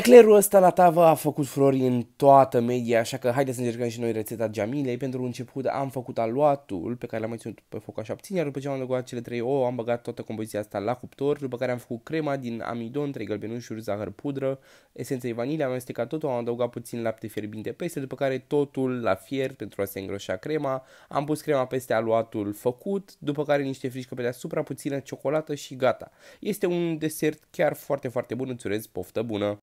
Eclerul ăsta la tavă a făcut flori în toată media, așa că haideți să încercăm și noi rețeta Jamilei. Pentru început am făcut aluatul pe care l-am ținut pe foc așa puțin, iar după ce am adăugat cele trei ouă, am băgat toată compoziția asta la cuptor, după care am făcut crema din amidon, trei gălbenușuri, zahăr pudră, esență de vanilie, am amestecat totul, am adăugat puțin lapte fierbinte peste, după care totul la fier pentru a se îngroșa crema. Am pus crema peste aluatul făcut, după care niște frișcă pe deasupra, puțină ciocolată și gata. Este un desert chiar foarte, foarte bun, îți urez poftă bună!